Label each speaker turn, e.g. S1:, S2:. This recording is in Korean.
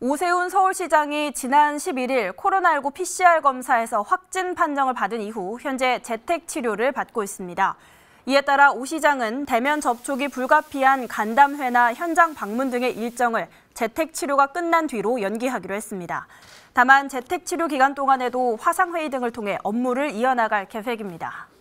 S1: 오세훈 서울시장이 지난 11일 코로나19 PCR 검사에서 확진 판정을 받은 이후 현재 재택 치료를 받고 있습니다. 이에 따라 오 시장은 대면 접촉이 불가피한 간담회나 현장 방문 등의 일정을 재택 치료가 끝난 뒤로 연기하기로 했습니다. 다만 재택 치료 기간 동안에도 화상회의 등을 통해 업무를 이어나갈 계획입니다.